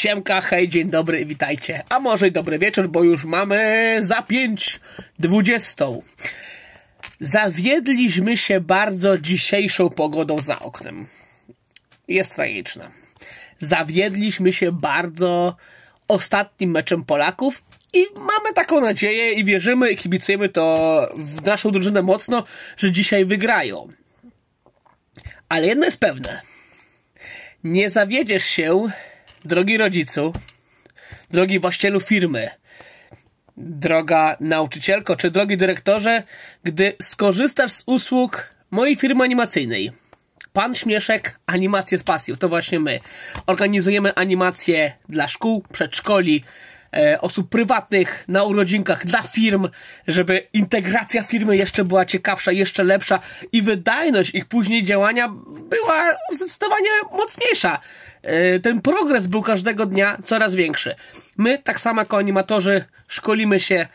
Siemka, hej, dzień dobry i witajcie. A może i dobry wieczór, bo już mamy za 5.20. Zawiedliśmy się bardzo dzisiejszą pogodą za oknem. Jest tragiczna. Zawiedliśmy się bardzo ostatnim meczem Polaków i mamy taką nadzieję i wierzymy i kibicujemy to w naszą drużynę mocno, że dzisiaj wygrają. Ale jedno jest pewne. Nie zawiedziesz się drogi rodzicu, drogi właścicielu firmy, droga nauczycielko czy drogi dyrektorze, gdy skorzystasz z usług mojej firmy animacyjnej. Pan Śmieszek, animacje z pasją, to właśnie my. Organizujemy animacje dla szkół, przedszkoli, E, osób prywatnych na urodzinkach dla firm, żeby integracja firmy jeszcze była ciekawsza, jeszcze lepsza i wydajność ich później działania była zdecydowanie mocniejsza. E, ten progres był każdego dnia coraz większy. My, tak samo jako animatorzy, szkolimy się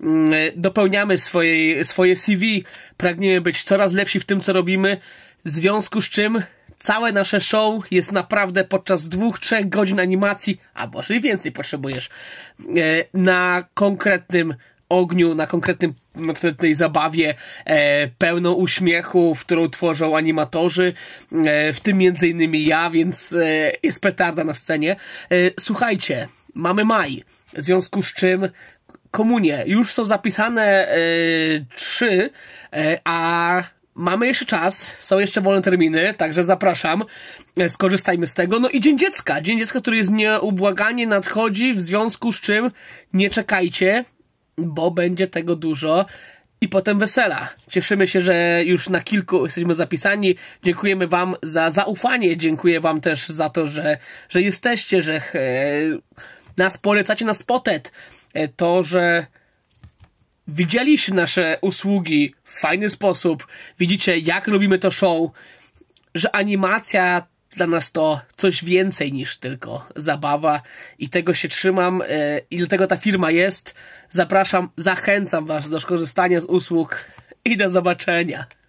mm, e, dopełniamy swoje, swoje CV, pragniemy być coraz lepsi w tym, co robimy, w związku z czym Całe nasze show jest naprawdę podczas dwóch, trzech godzin animacji, a może i więcej potrzebujesz, e, na konkretnym ogniu, na konkretnym, na konkretnej zabawie, e, pełno pełną uśmiechu, którą tworzą animatorzy, e, w tym między innymi ja, więc jest petarda na scenie. słuchajcie, mamy maj, w związku z czym komunie już są zapisane trzy, a mamy jeszcze czas, są jeszcze wolne terminy, także zapraszam, e, skorzystajmy z tego. No i Dzień Dziecka, Dzień Dziecka, który jest nieubłaganie nadchodzi, w związku z czym nie czekajcie, bo będzie tego dużo. I potem wesela. Cieszymy się, że już na kilku jesteśmy zapisani. Dziękujemy Wam za zaufanie. Dziękuję Wam też za to, że, że jesteście, że e, nas polecacie na spotet. E, to, że widzieliście nasze usługi w fajny sposób, widzicie jak robimy to show, że animacja dla nas to coś więcej niż tylko zabawa i tego się trzymam e, i dlatego ta firma jest. Zapraszam, zachęcam Was do skorzystania z usług i do zobaczenia.